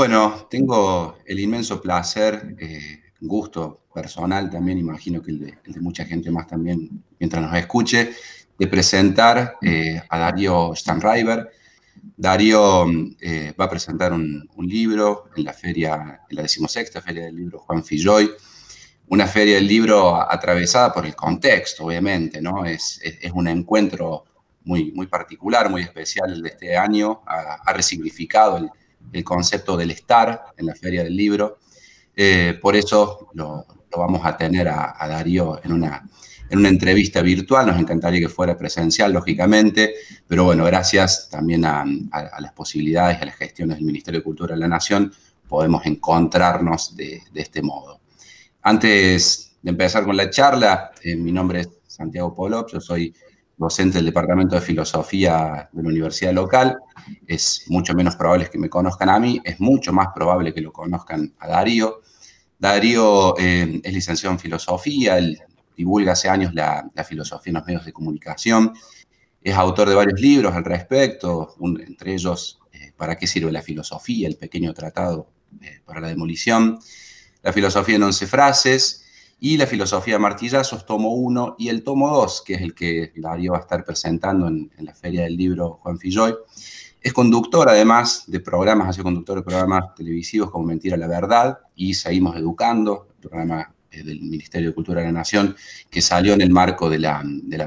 Bueno, tengo el inmenso placer, eh, gusto personal también, imagino que el de, mucha gente más también, mientras nos escuche, de presentar eh, a Darío Stanriver. Darío eh, va a presentar un, libro en la feria, en la decimosexta feria del libro Juan Filloy, una feria del libro atravesada por el contexto, obviamente, ¿no? Es, un encuentro muy, muy particular, muy especial de este año, ha, ha resignificado el, el concepto del estar en la Feria del Libro. Eh, por eso lo, vamos a tener a, Darío en una, en una entrevista virtual. Nos encantaría que fuera presencial, lógicamente, pero bueno, gracias también a, las posibilidades, a las gestiones del Ministerio de Cultura de la Nación, podemos encontrarnos de, este modo. Antes de empezar con la charla, eh, mi nombre es Santiago Polop, yo soy docente del Departamento de Filosofía de la universidad local, es mucho menos probable que me conozcan a mí, es mucho más probable que lo conozcan a Darío. Darío eh, es licenciado en Filosofía, divulga hace años la, filosofía en los medios de comunicación, es autor de varios libros al respecto, entre ellos eh, ¿Para qué sirve la filosofía? El pequeño tratado eh, para la demolición, La filosofía en once frases, y la filosofía de martillazos, tomo 1 y el tomo 2, que es el que Darío va a estar presentando en, la Feria del Libro Juan Filloy. Es conductor, además, de programas, ha sido conductor de programas televisivos como Mentira la Verdad y Seguimos Educando, el programa eh, del Ministerio de Cultura de la Nación, que salió en el marco de la,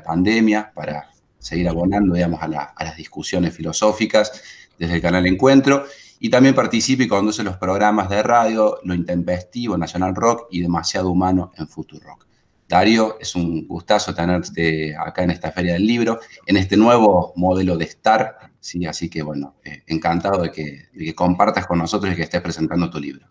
pandemia para seguir abonando, a las discusiones filosóficas desde el canal Encuentro. Y también participa y conduce los programas de radio Lo Intempestivo, Nacional Rock y Demasiado Humano en Rock. Darío, es un gustazo tenerte acá en esta Feria del Libro, en este nuevo modelo de estar, ¿sí? así que bueno, eh, encantado de que, compartas con nosotros y que estés presentando tu libro.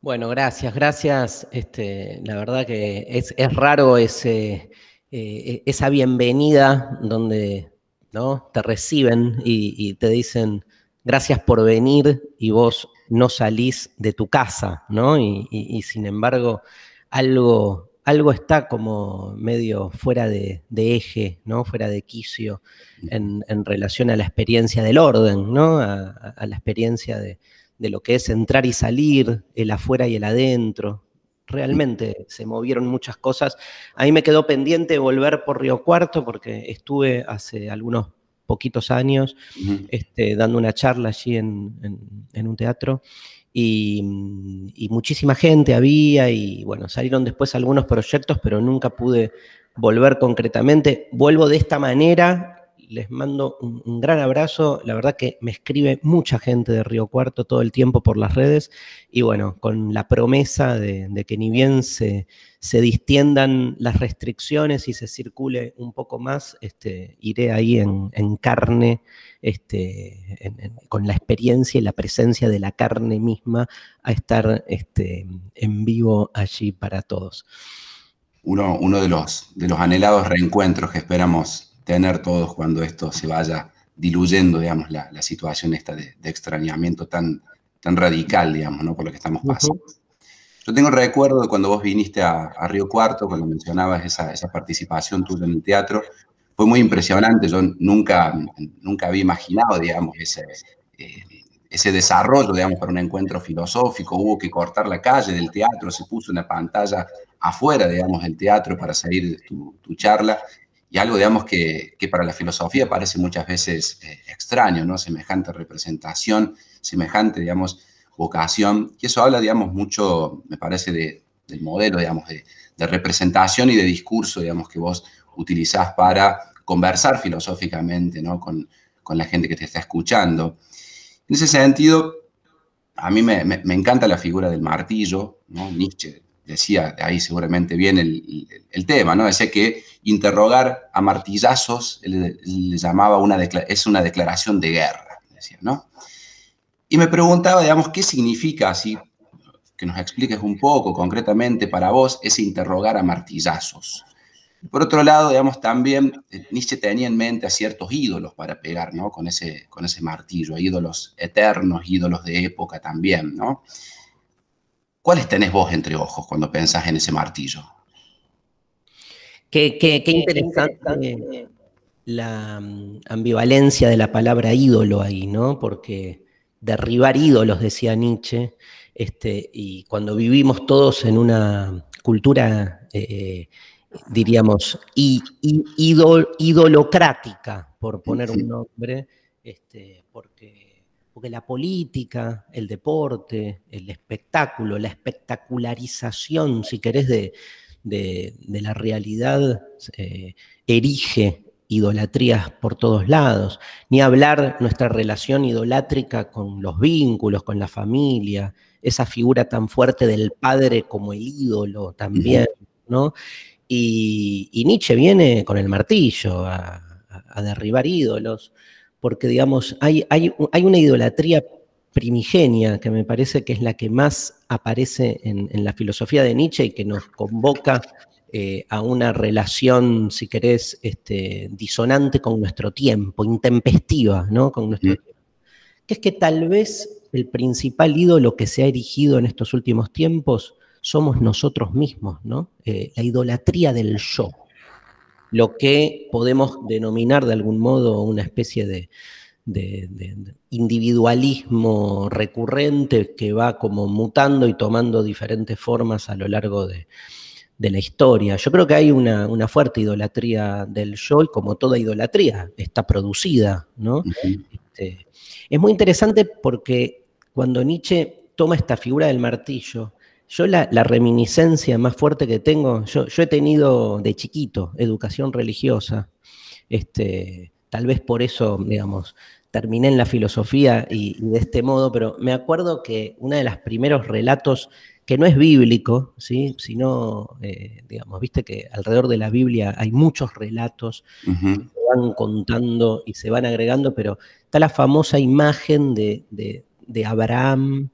Bueno, gracias, gracias. Este, la verdad que es, raro ese, eh, esa bienvenida donde ¿no? te reciben y, te dicen, gracias por venir y vos no salís de tu casa, ¿no? Y, sin embargo, algo, algo está como medio fuera de, eje, ¿no? Fuera de quicio en, relación a la experiencia del orden, ¿no? A, la experiencia de, de, lo que es entrar y salir, el afuera y el adentro. Realmente se movieron muchas cosas. A mí me quedó pendiente volver por Río Cuarto porque estuve hace algunos poquitos años, este, dando una charla allí en, un teatro. Y, y, muchísima gente había y bueno, salieron después algunos proyectos, pero nunca pude volver concretamente. Vuelvo de esta manera les mando un, gran abrazo. La verdad que me escribe mucha gente de Río Cuarto todo el tiempo por las redes y bueno, con la promesa de, que ni bien se, se, distiendan las restricciones y se circule un poco más, este, iré ahí en, carne, este, con la experiencia y la presencia de la carne misma a estar este, en vivo allí para todos. Uno, de, los, de los anhelados reencuentros que esperamos tener todos cuando esto se vaya diluyendo, digamos, la, la situación esta de, extrañamiento tan, tan radical, digamos, ¿no? Por lo que estamos pasando. Yo tengo el recuerdo de cuando vos viniste a, a Río Cuarto, cuando mencionabas esa, esa, participación tuya en el teatro, fue muy impresionante, yo nunca, nunca había imaginado, digamos, ese, eh, ese desarrollo, digamos, para un encuentro filosófico, hubo que cortar la calle del teatro, se puso una pantalla afuera, digamos, del teatro para salir tu, tu charla, y algo, digamos, que, para la filosofía parece muchas veces eh, extraño, ¿no? Semejante representación, semejante, digamos, vocación, y eso habla, digamos, mucho, me parece, del modelo, digamos, de, representación y de discurso, digamos, que vos utilizás para conversar filosóficamente, ¿no? Con, la gente que te está escuchando. En ese sentido, a mí me, encanta la figura del martillo, ¿no? Nietzsche decía, ahí seguramente viene el, tema, ¿no? Decía que interrogar a martillazos le, llamaba una, es una declaración de guerra, ¿no? Y me preguntaba, digamos, ¿qué significa así? Que nos expliques un poco concretamente para vos ese interrogar a martillazos. Por otro lado, digamos, también eh, Nietzsche tenía en mente a ciertos ídolos para pegar, ¿no? Con ese, con ese martillo, ídolos eternos, ídolos de época también, ¿no? ¿Cuáles tenés vos entre ojos cuando pensás en ese martillo? Qué, qué eh, interesante eh, la mm, ambivalencia de la palabra ídolo ahí, ¿no? Porque derribar ídolos, decía Nietzsche, este, y cuando vivimos todos en una cultura, eh, diríamos, idolocrática, por poner un nombre, este, porque porque la política, el deporte, el espectáculo, la espectacularización, si querés, de, la realidad eh, erige idolatrías por todos lados, ni hablar nuestra relación idolátrica con los vínculos, con la familia, esa figura tan fuerte del padre como el ídolo también, ¿no? Y, Nietzsche viene con el martillo a derribar ídolos porque digamos, hay, hay, una idolatría primigenia, que me parece que es la que más aparece en, la filosofía de Nietzsche y que nos convoca eh, a una relación, si querés, este, disonante con nuestro tiempo, intempestiva, ¿no? Con nuestro... Mm. Que es que tal vez el principal ídolo que se ha erigido en estos últimos tiempos somos nosotros mismos, ¿no? Eh, la idolatría del yo lo que podemos denominar de algún modo una especie de, individualismo recurrente que va como mutando y tomando diferentes formas a lo largo de, la historia. Yo creo que hay una, fuerte idolatría del yo y como toda idolatría está producida, ¿no? Este, es muy interesante porque cuando Nietzsche toma esta figura del martillo, yo la, reminiscencia más fuerte que tengo, yo, he tenido de chiquito educación religiosa, este, tal vez por eso, digamos, terminé en la filosofía y, de este modo, pero me acuerdo que uno de los primeros relatos, que no es bíblico, ¿sí? sino, eh, digamos, viste que alrededor de la Biblia hay muchos relatos que se van contando y se van agregando, pero está la famosa imagen de, de Abraham,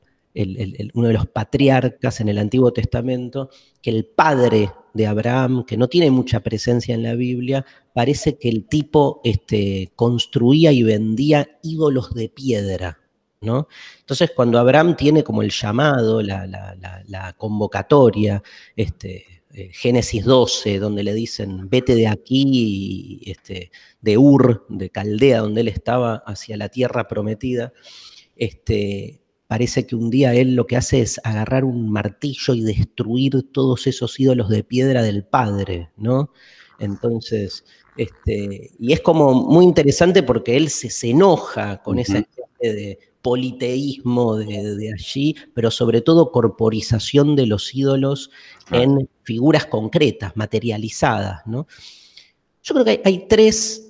uno de los patriarcas en el Antiguo Testamento, que el padre de Abraham, que no tiene mucha presencia en la Biblia, parece que el tipo este, construía y vendía ídolos de piedra. ¿no? Entonces, cuando Abraham tiene como el llamado, la, convocatoria, este, eh, Génesis 12, donde le dicen, vete de aquí, este, de Ur, de Caldea, donde él estaba, hacia la tierra prometida, este, Parece que un día él lo que hace es agarrar un martillo y destruir todos esos ídolos de piedra del padre, ¿no? Entonces, este, y es como muy interesante porque él se, enoja con ese esa de politeísmo de, allí, pero sobre todo corporización de los ídolos en figuras concretas, materializadas. ¿no? Yo creo que hay tres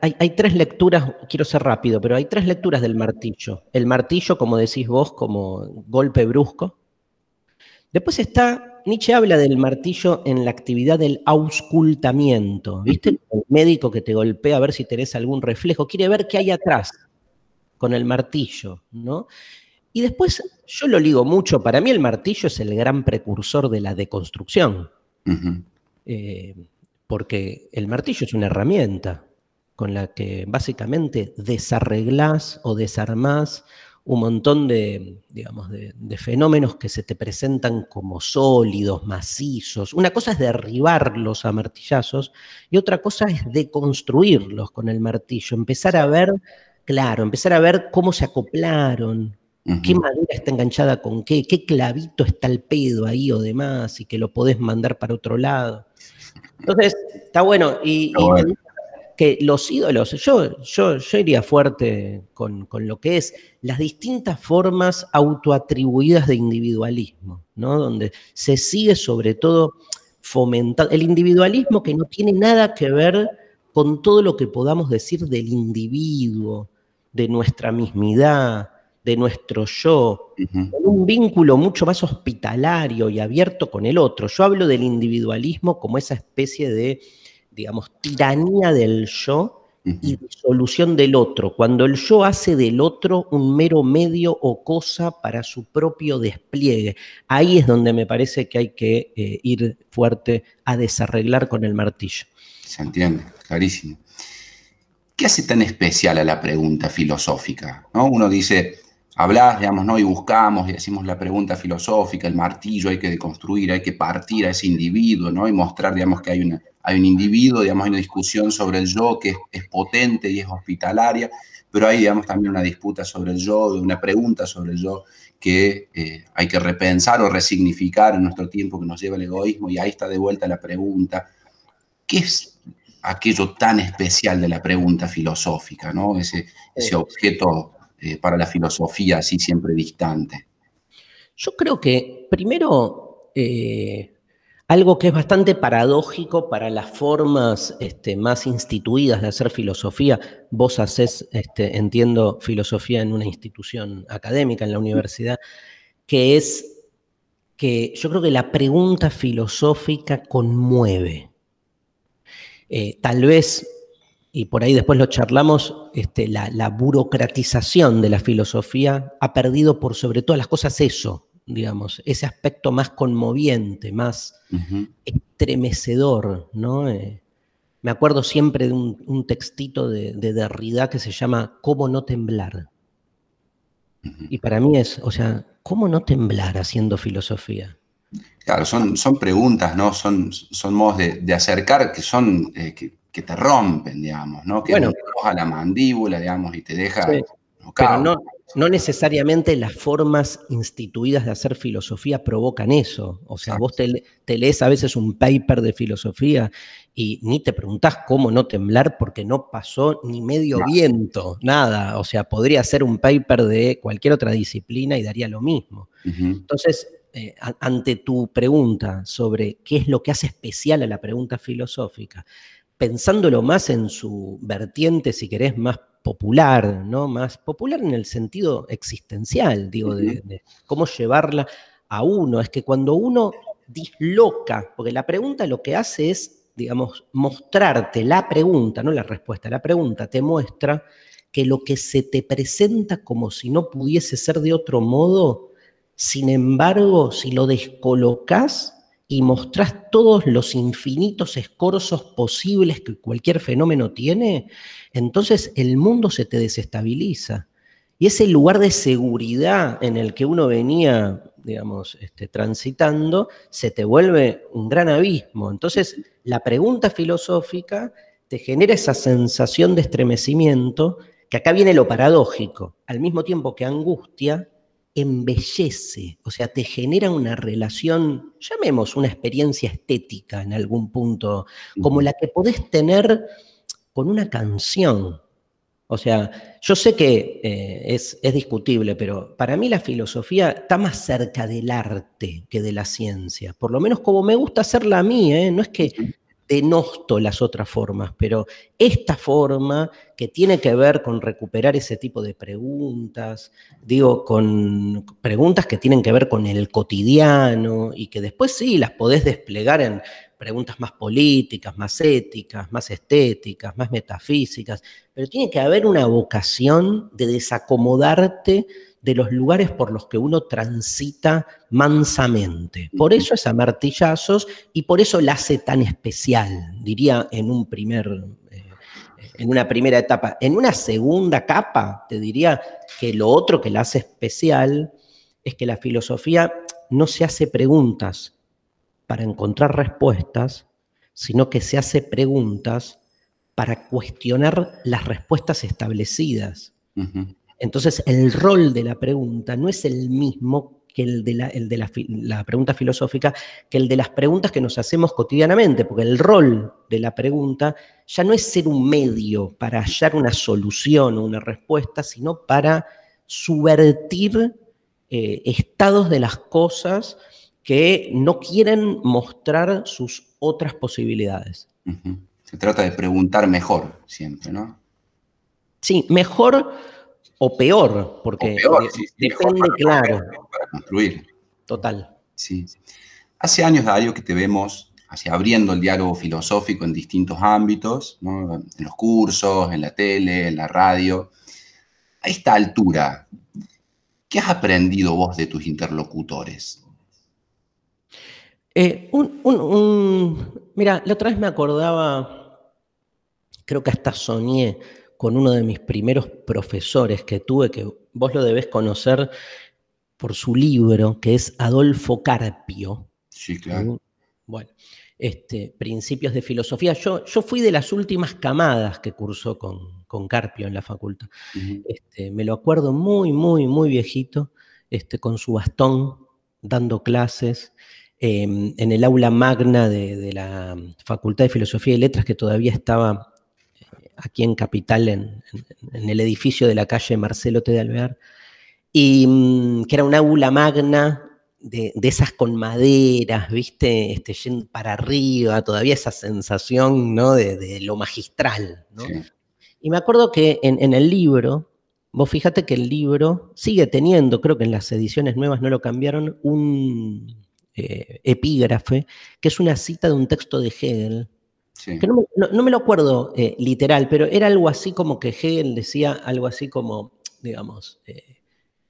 hay, tres lecturas, quiero ser rápido, pero hay tres lecturas del martillo. El martillo, como decís vos, como golpe brusco. Después está, Nietzsche habla del martillo en la actividad del auscultamiento. ¿Viste? El médico que te golpea a ver si tenés algún reflejo, quiere ver qué hay atrás con el martillo, ¿no? Y después, yo lo ligo mucho, para mí el martillo es el gran precursor de la deconstrucción. Eh, porque el martillo es una herramienta, con la que básicamente desarreglás o desarmas un montón de, digamos, de, fenómenos que se te presentan como sólidos, macizos. Una cosa es derribarlos a martillazos y otra cosa es deconstruirlos con el martillo, empezar a ver, claro, empezar a ver cómo se acoplaron, qué madera está enganchada con qué, qué clavito está el pedo ahí o demás y que lo podés mandar para otro lado. Entonces, está bueno y, bueno que los ídolos, yo, yo, yo iría fuerte con, con, lo que es las distintas formas autoatribuidas de individualismo, ¿no? Donde se sigue sobre todo fomentando el individualismo que no tiene nada que ver con todo lo que podamos decir del individuo, de nuestra mismidad, de nuestro yo, un vínculo mucho más hospitalario y abierto con el otro. Yo hablo del individualismo como esa especie de digamos, tiranía del yo y disolución del otro, cuando el yo hace del otro un mero medio o cosa para su propio despliegue. Ahí es donde me parece que hay que eh, ir fuerte a desarreglar con el martillo. Se entiende, clarísimo. ¿Qué hace tan especial a la pregunta filosófica? ¿no? Uno dice, hablás digamos, ¿no? Y buscamos y hacemos la pregunta filosófica, el martillo hay que deconstruir, hay que partir a ese individuo, ¿no? Y mostrar, digamos, que hay una, hay un individuo, digamos, hay una discusión sobre el yo que es, potente y es hospitalaria, pero hay, digamos, también una disputa sobre el yo, una pregunta sobre el yo que eh, hay que repensar o resignificar en nuestro tiempo que nos lleva el egoísmo y ahí está de vuelta la pregunta, ¿qué es aquello tan especial de la pregunta filosófica, ¿no? ese, objeto eh, para la filosofía así siempre distante? Yo creo que primero eh, algo que es bastante paradójico para las formas este, más instituidas de hacer filosofía. Vos haces, este, entiendo, filosofía en una institución académica, en la universidad, que es que yo creo que la pregunta filosófica conmueve. Eh, tal vez, y por ahí después lo charlamos, este, la burocratización de la filosofía ha perdido por sobre todas las cosas eso, digamos, ese aspecto más conmoviente, más estremecedor, ¿no? Eh, me acuerdo siempre de un, textito de, Derrida que se llama ¿Cómo no temblar? Y para mí es, o sea, ¿cómo no temblar haciendo filosofía? Claro, son, son preguntas, ¿no? Son, son modos de, acercar que son, eh, que, te rompen, digamos, ¿no? Que te a la mandíbula, digamos, y te deja... pero no, no necesariamente las formas instituidas de hacer filosofía provocan eso. O sea, vos te, lees a veces un paper de filosofía y ni te preguntás cómo no temblar porque no pasó ni medio viento, nada. O sea, podría ser un paper de cualquier otra disciplina y daría lo mismo. Entonces, eh, ante tu pregunta sobre qué es lo que hace especial a la pregunta filosófica, pensándolo más en su vertiente, si querés, más popular, ¿no? Más popular en el sentido existencial, digo, de, cómo llevarla a uno. Es que cuando uno disloca, porque la pregunta lo que hace es, digamos, mostrarte la pregunta, no la respuesta, la pregunta te muestra que lo que se te presenta como si no pudiese ser de otro modo, sin embargo, si lo descolocas, y mostrás todos los infinitos escorzos posibles que cualquier fenómeno tiene, entonces el mundo se te desestabiliza. Y ese lugar de seguridad en el que uno venía, digamos, este, transitando, se te vuelve un gran abismo. Entonces, la pregunta filosófica te genera esa sensación de estremecimiento, que acá viene lo paradójico, al mismo tiempo que angustia, embellece, o sea, te genera una relación, llamemos una experiencia estética en algún punto, como la que podés tener con una canción. O sea, yo sé que eh, es, discutible, pero para mí la filosofía está más cerca del arte que de la ciencia, por lo menos como me gusta hacerla a mí, ¿eh? no es que denosto las otras formas, pero esta forma que tiene que ver con recuperar ese tipo de preguntas, digo, con preguntas que tienen que ver con el cotidiano y que después sí las podés desplegar en preguntas más políticas, más éticas, más estéticas, más metafísicas, pero tiene que haber una vocación de desacomodarte de los lugares por los que uno transita mansamente. Por eso es a martillazos y por eso la hace tan especial, diría en un primer eh, en una primera etapa. En una segunda capa, te diría que lo otro que la hace especial es que la filosofía no se hace preguntas para encontrar respuestas, sino que se hace preguntas para cuestionar las respuestas establecidas. Ajá. Entonces, el rol de la pregunta no es el mismo que el de, la, pregunta filosófica, que el de las preguntas que nos hacemos cotidianamente, porque el rol de la pregunta ya no es ser un medio para hallar una solución o una respuesta, sino para subvertir eh, estados de las cosas que no quieren mostrar sus otras posibilidades. Se trata de preguntar mejor siempre, ¿no? Sí, mejor o peor, porque eh, depende, claro. Para construir. Total. Sí. Hace años, Dario, que te vemos hacia abriendo el diálogo filosófico en distintos ámbitos, en los cursos, en la tele, en la radio. A esta altura, ¿qué has aprendido vos de tus interlocutores? Eh, mira, la otra vez me acordaba, creo que hasta soñé con uno de mis primeros profesores que tuve, que vos lo debés conocer por su libro, que es Adolfo Carpio. Sí, claro. Mm, bueno, este, Principios de Filosofía. Yo, yo fui de las últimas camadas que cursó con, con Carpio en la facultad. Este, me lo acuerdo muy, muy, muy viejito, este, con su bastón, dando clases. Em, en el aula magna de, de la mm, Facultad de Filosofía y Letras, que todavía estaba aquí en Capital, en, el edificio de la calle Marcelo T. de Alvear, y mm, que era un aula magna de, esas con maderas, ¿viste? Este, yendo para arriba, todavía esa sensación, ¿no? De, lo magistral, Y me acuerdo que en, el libro, vos fíjate que el libro sigue teniendo, creo que en las ediciones nuevas no lo cambiaron, un eh, epígrafe, que es una cita de un texto de Hegel, no, me, lo acuerdo eh, literal, pero era algo así como que Hegel decía algo así como, digamos, eh,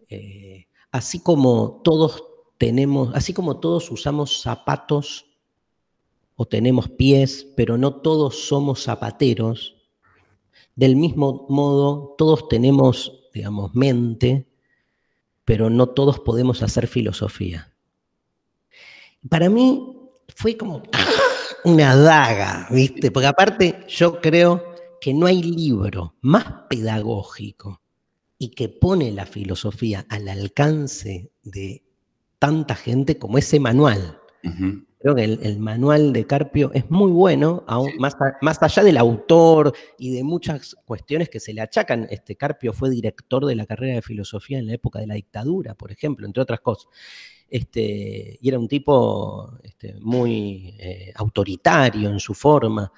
eh, así como todos tenemos, así como todos usamos zapatos o tenemos pies, pero no todos somos zapateros, del mismo modo todos tenemos, digamos, mente, pero no todos podemos hacer filosofía. Para mí fue como... ¡ah! una daga, ¿viste? Porque aparte yo creo que no hay libro más pedagógico y que pone la filosofía al alcance de tanta gente como ese manual. Creo que el, manual de Carpio es muy bueno, aún, más, más, allá del autor y de muchas cuestiones que se le achacan. Este Carpio fue director de la carrera de filosofía en la época de la dictadura, por ejemplo, entre otras cosas. Este, y era un tipo este, muy eh, autoritario en su forma.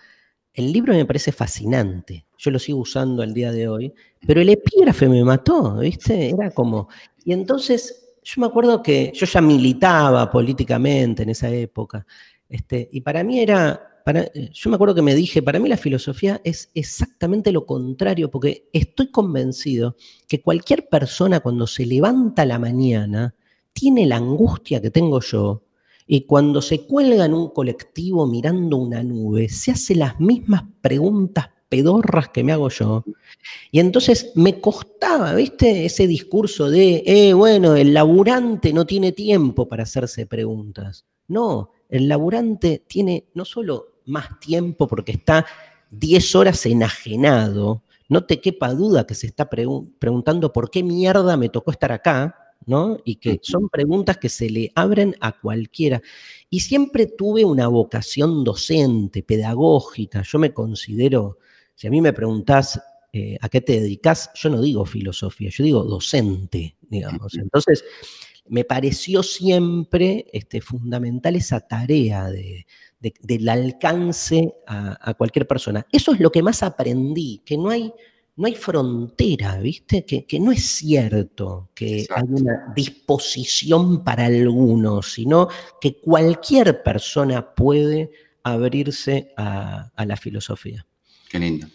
El libro me parece fascinante, yo lo sigo usando al día de hoy, pero el epígrafe me mató, ¿viste? Era como... Y entonces yo me acuerdo que yo ya militaba políticamente en esa época, este, y para mí era... Para, yo me acuerdo que me dije, para mí la filosofía es exactamente lo contrario, porque estoy convencido que cualquier persona cuando se levanta la mañana, tiene la angustia que tengo yo, y cuando se cuelga en un colectivo mirando una nube, se hace las mismas preguntas pedorras que me hago yo. Y entonces me costaba, ¿viste? Ese discurso de, eh, bueno, el laburante no tiene tiempo para hacerse preguntas. No, el laburante tiene no solo más tiempo porque está 10 horas enajenado, no te quepa duda que se está preguntando por qué mierda me tocó estar acá, y que son preguntas que se le abren a cualquiera. Y siempre tuve una vocación docente, pedagógica. Yo me considero, si a mí me preguntás eh, a qué te dedicas, yo no digo filosofía, yo digo docente, digamos. Entonces, me pareció siempre este, fundamental esa tarea del alcance a cualquier persona. Eso es lo que más aprendí, que no hay no hay frontera, ¿viste? Que, no es cierto que hay una disposición para algunos, sino que cualquier persona puede abrirse a, la filosofía. Qué lindo.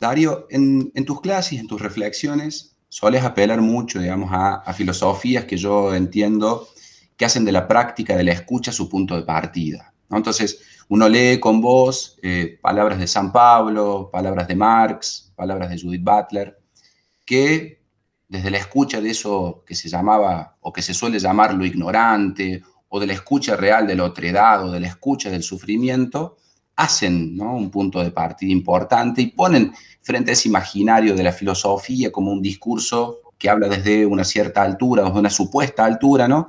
Dario, en, tus clases, en tus reflexiones, sueles apelar mucho, digamos, a, filosofías que yo entiendo que hacen de la práctica de la escucha su punto de partida. ¿no? Entonces, uno lee con vos eh, palabras de San Pablo, palabras de Marx, palabras de Judith Butler, que desde la escucha de eso que se llamaba o que se suele llamar lo ignorante, o de la escucha real de la otredad, o de la escucha del sufrimiento, hacen un punto de partida importante y ponen frente a ese imaginario de la filosofía como un discurso que habla desde una cierta altura, desde una supuesta altura, ¿no?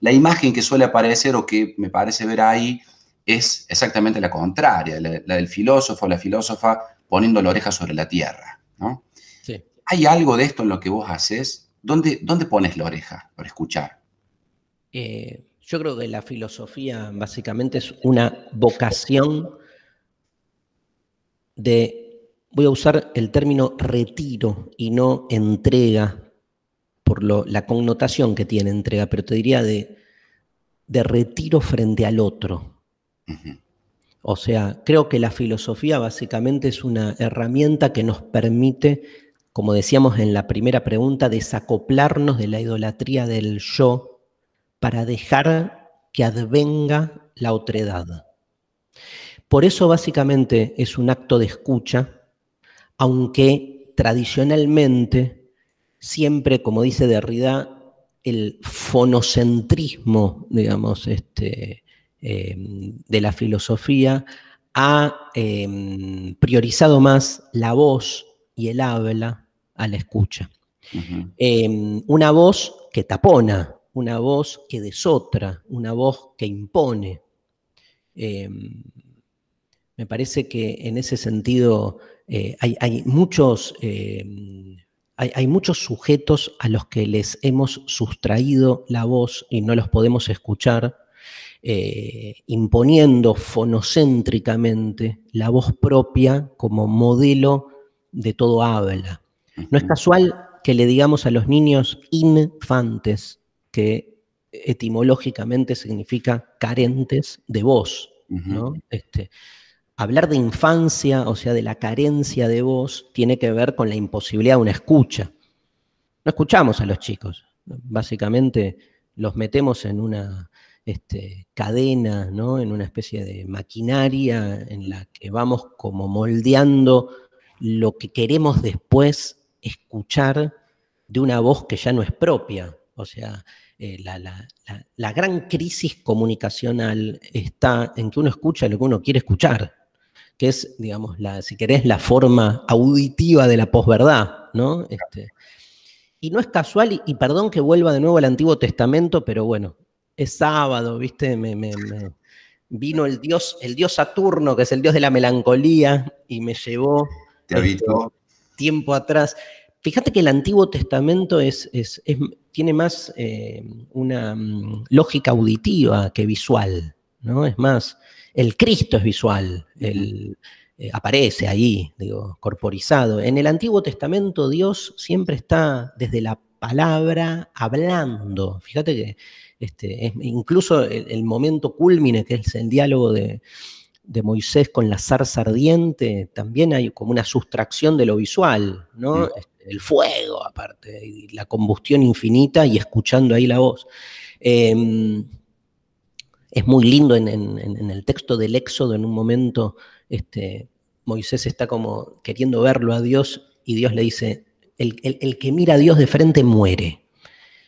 La imagen que suele aparecer o que me parece ver ahí es exactamente la contraria, la, del filósofo o la filósofa poniendo la oreja sobre la tierra. ¿no? ¿Hay algo de esto en lo que vos haces? ¿Dónde, pones la oreja para escuchar? Eh, yo creo que la filosofía básicamente es una vocación de, voy a usar el término retiro y no entrega, por la connotación que tiene entrega, pero te diría de, de retiro frente al otro, o sea, creo que la filosofía básicamente es una herramienta que nos permite, como decíamos en la primera pregunta, desacoplarnos de la idolatría del yo para dejar que advenga la otredad. Por eso básicamente es un acto de escucha, aunque tradicionalmente siempre, como dice Derrida, el fonocentrismo, digamos, este, Em, de la filosofía ha em, priorizado más la voz y el habla a la escucha. Em, una voz que tapona, una voz que desotra, una voz que impone. me parece que en ese sentido eh, hay, muchos hay, muchos sujetos a los que les hemos sustraído la voz y no los podemos escuchar eh, imponiendo fonocéntricamente la voz propia como modelo de todo habla. No es casual que le digamos a los niños infantes, que etimológicamente significa carentes de voz. ¿no? Este, hablar de infancia, o sea, de la carencia de voz, tiene que ver con la imposibilidad de una escucha. No escuchamos a los chicos. Básicamente los metemos en una, este, cadena, ¿no? en una especie de maquinaria en la que vamos como moldeando lo que queremos después escuchar de una voz que ya no es propia. O sea, eh, la, gran crisis comunicacional está en que uno escucha lo que uno quiere escuchar, que es, digamos, la, si querés, la forma auditiva de la posverdad, ¿no? Este, y no es casual, y perdón que vuelva de nuevo al Antiguo Testamento, pero bueno, es sábado, ¿viste? Me, vino el dios, el dios Saturno, que es el dios de la melancolía, y me llevó este, tiempo atrás. Fíjate que el Antiguo Testamento es, tiene más eh, una mm, lógica auditiva que visual, ¿no? Es más, el Cristo es visual, eh, aparece ahí, digo, corporizado. En el Antiguo Testamento Dios siempre está desde la palabra hablando. Fíjate que este, incluso el, momento culmine, que es el diálogo de, Moisés con la zarza ardiente, también hay como una sustracción de lo visual, ¿no? Mm. Este, el fuego, aparte, la combustión infinita y escuchando ahí la voz. Em, es muy lindo en, el texto del Éxodo, en un momento este, Moisés está como queriendo verlo a Dios y Dios le dice, el, que mira a Dios de frente muere.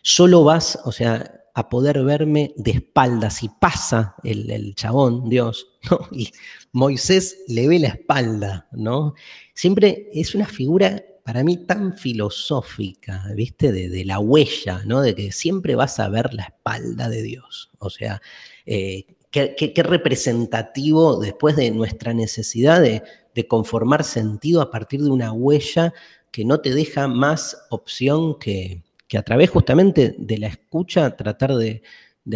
Solo vas, o sea, a poder verme de espaldas. Y pasa el, chabón, Dios, ¿no? Y Moisés le ve la espalda, ¿no? Siempre es una figura para mí tan filosófica, ¿viste? De, la huella, ¿no? De que siempre vas a ver la espalda de Dios. O sea, eh, qué, representativo después de nuestra necesidad de, conformar sentido a partir de una huella que no te deja más opción que, que a través justamente de la escucha tratar de,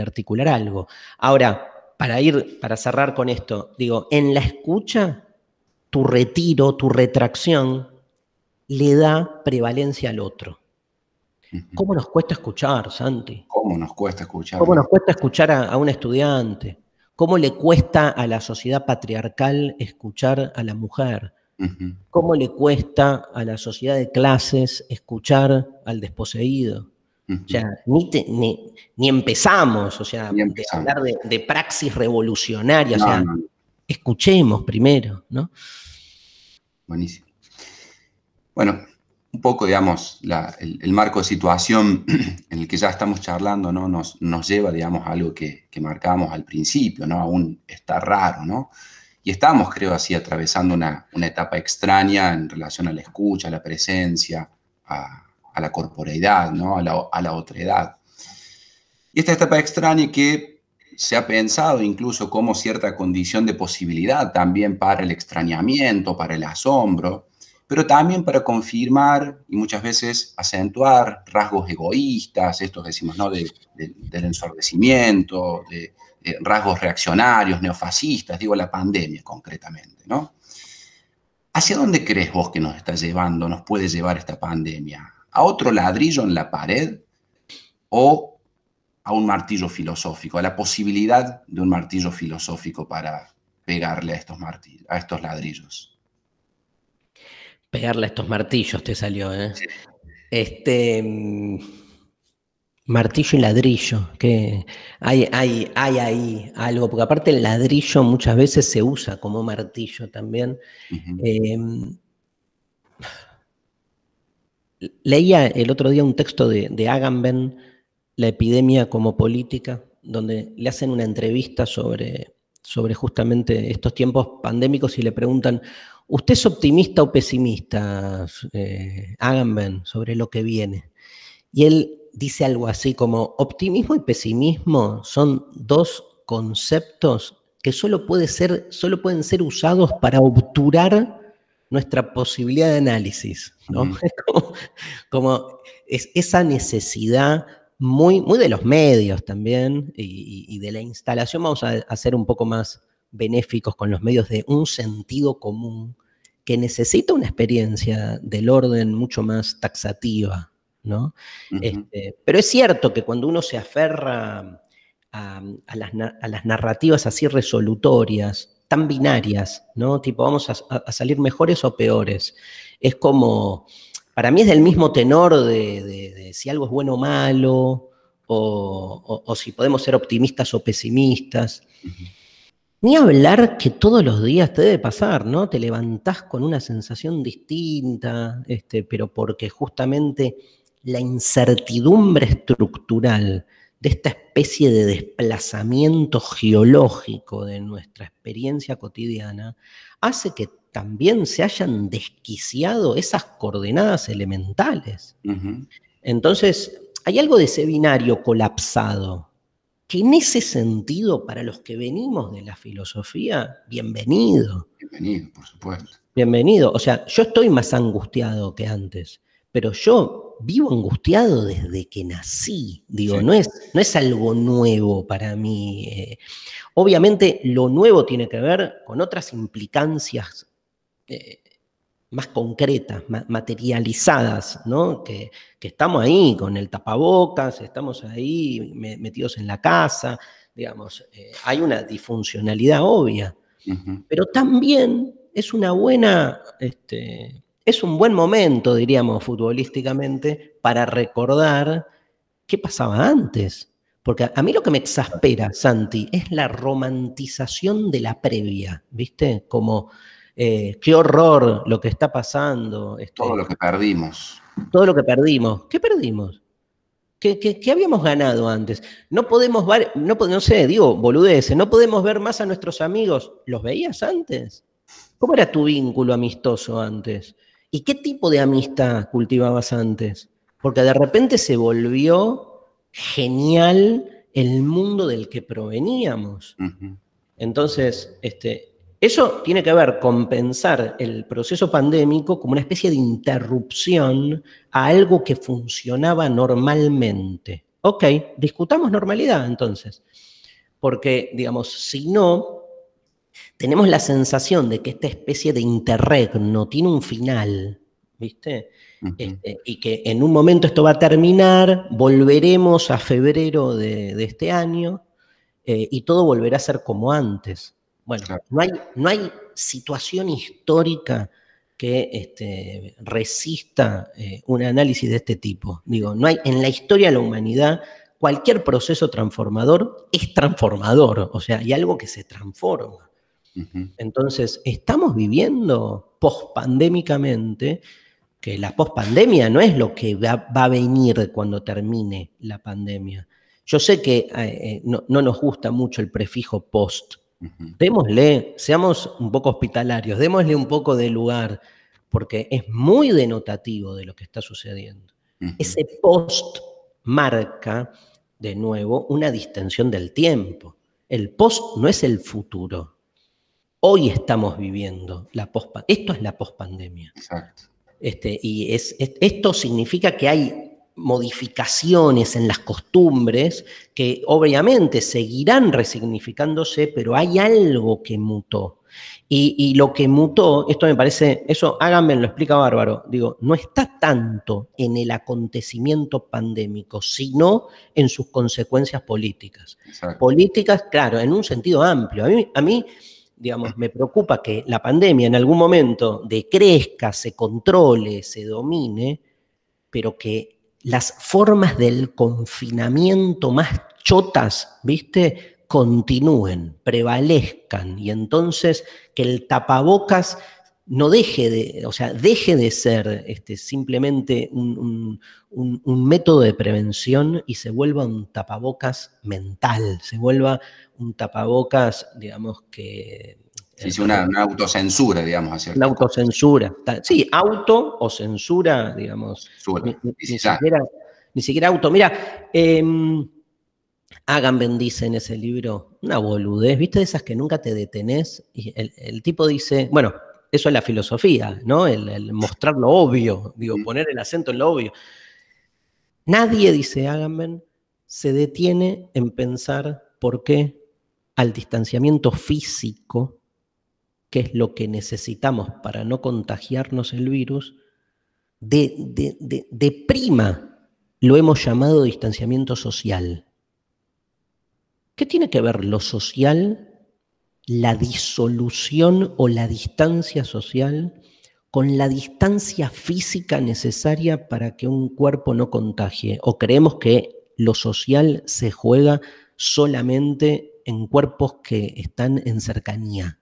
articular algo. Ahora, para ir, para cerrar con esto, digo, en la escucha, tu retiro, tu retracción, le da prevalencia al otro. ¿Cómo nos cuesta escuchar, Santi? ¿Cómo nos cuesta escuchar? ¿Cómo nos cuesta escuchar a un estudiante? ¿Cómo le cuesta a la sociedad patriarcal escuchar a la mujer? ¿Cómo le cuesta a la sociedad de clases escuchar al desposeído? O sea, ni, empezamos, o sea, hablar de, praxis revolucionaria, o sea, escuchemos primero, ¿no? Buenísimo. Bueno, un poco, digamos, el, marco de situación en el que ya estamos charlando, ¿no? Nos, lleva, digamos, a algo que, marcamos al principio, ¿no? Aún está raro, ¿no? y estamos, creo, así atravesando una, etapa extraña en relación a la escucha, a la presencia, a, la corporeidad, a, la, a la otredad. Y esta etapa extraña que se ha pensado incluso como cierta condición de posibilidad también para el extrañamiento, para el asombro, pero también para confirmar y muchas veces acentuar rasgos egoístas, estos decimos, ¿no? del ensordecimiento, de, eh, rasgos reaccionarios, neofascistas, digo la pandemia concretamente, ¿no? ¿Hacia dónde crees vos que nos está llevando, nos puede llevar esta pandemia? ¿A otro ladrillo en la pared o a un martillo filosófico, a la posibilidad de un martillo filosófico para pegarle a estos, martillos, a estos ladrillos? Pegarle a estos martillos te salió, ¿eh? Este. Mm, Martillo y ladrillo, que hay, hay, hay ahí algo, porque aparte el ladrillo muchas veces se usa como martillo también. Em, leía el otro día un texto de, de Agamben, La epidemia como política, donde le hacen una entrevista sobre, sobre justamente estos tiempos pandémicos y le preguntan, ¿usted es optimista o pesimista, eh, Agamben, sobre lo que viene? Y él dice algo así como optimismo y pesimismo son dos conceptos que solo, puede ser, solo pueden ser usados para obturar nuestra posibilidad de análisis, mm. como, esa necesidad muy, muy de los medios también y, de la instalación, vamos a, a, ser un poco más benéficos con los medios de un sentido común que necesita una experiencia del orden mucho más taxativa, ¿no? Este, pero es cierto que cuando uno se aferra a, las, narrativas así resolutorias, tan binarias, ¿no? Tipo, vamos a, salir mejores o peores. Es como, para mí es del mismo tenor de, si algo es bueno o malo, o, si podemos ser optimistas o pesimistas. Ni hablar que todos los días te debe pasar, ¿no? Te levantás con una sensación distinta, este, pero porque justamente la incertidumbre estructural de esta especie de desplazamiento geológico de nuestra experiencia cotidiana hace que también se hayan desquiciado esas coordenadas elementales. Entonces, hay algo de ese binario colapsado, que en ese sentido, para los que venimos de la filosofía, bienvenido. Bienvenido, por supuesto. Bienvenido. O sea, yo estoy más angustiado que antes, pero yo vivo angustiado desde que nací, digo, no, es, no es algo nuevo para mí. Eh. obviamente lo nuevo tiene que ver con otras implicancias eh, más concretas, más materializadas, ¿no? Que, estamos ahí con el tapabocas, estamos ahí metidos en la casa, digamos, eh, hay una disfuncionalidad obvia, pero también es una buena... Este, es un buen momento, diríamos, futbolísticamente, para recordar qué pasaba antes. Porque a mí lo que me exaspera, Santi, es la romantización de la previa, ¿viste? Como, eh, qué horror lo que está pasando. Este, todo lo que perdimos. Todo lo que perdimos. ¿Qué perdimos? ¿Qué, habíamos ganado antes? No podemos ver, no, sé, digo, boludeces, no podemos ver más a nuestros amigos. ¿Los veías antes? ¿Cómo era tu vínculo amistoso antes? ¿Y qué tipo de amistad cultivabas antes? Porque de repente se volvió genial el mundo del que proveníamos. Entonces, este, eso tiene que ver con pensar el proceso pandémico como una especie de interrupción a algo que funcionaba normalmente. Ok, discutamos normalidad entonces, porque digamos, si no, tenemos la sensación de que esta especie de interregno tiene un final, ¿viste? Este, y que en un momento esto va a terminar, volveremos a febrero de, este año eh, y todo volverá a ser como antes. Bueno, no, hay, no hay situación histórica que este, resista eh, un análisis de este tipo. Digo, no hay, en la historia de la humanidad cualquier proceso transformador es transformador, o sea, hay algo que se transforma. Entonces, estamos viviendo pospandémicamente, que la pospandemia no es lo que va, a venir cuando termine la pandemia. Yo sé que eh, eh, no, nos gusta mucho el prefijo post. Démosle, seamos un poco hospitalarios, démosle un poco de lugar, porque es muy denotativo de lo que está sucediendo. Ese post marca, de nuevo, una distensión del tiempo. El post no es el futuro, hoy estamos viviendo. La post esto es la pospandemia. Este, y es, esto significa que hay modificaciones en las costumbres que obviamente seguirán resignificándose, pero hay algo que mutó. Y, lo que mutó, esto me parece, eso háganme, lo explica Bárbaro, digo, no está tanto en el acontecimiento pandémico, sino en sus consecuencias políticas. Políticas, claro, en un sentido amplio. a mí digamos, me preocupa que la pandemia en algún momento decrezca, se controle, se domine, pero que las formas del confinamiento más chotas, ¿viste? Continúen, prevalezcan y entonces que el tapabocas no deje de, o sea, deje de ser este, simplemente un, método de prevención y se vuelva un tapabocas mental, se vuelva un tapabocas, digamos, que... Sí, eh, una, autocensura, digamos. Hacia una autocensura. Sí, auto o censura, digamos. Ni, siquiera, auto. Mira, em, Hagan Bendice en ese libro una boludez, ¿viste? De esas que nunca te detenés. Y el, el tipo dice, bueno, eso es la filosofía, ¿no? El, mostrar lo obvio, digo, poner el acento en lo obvio. Nadie, dice Agamben, se detiene en pensar por qué al distanciamiento físico, que es lo que necesitamos para no contagiarnos el virus, de prima lo hemos llamado distanciamiento social. ¿Qué tiene que ver lo social la disolución o la distancia social con la distancia física necesaria para que un cuerpo no contagie? ¿O creemos que lo social se juega solamente en cuerpos que están en cercanía?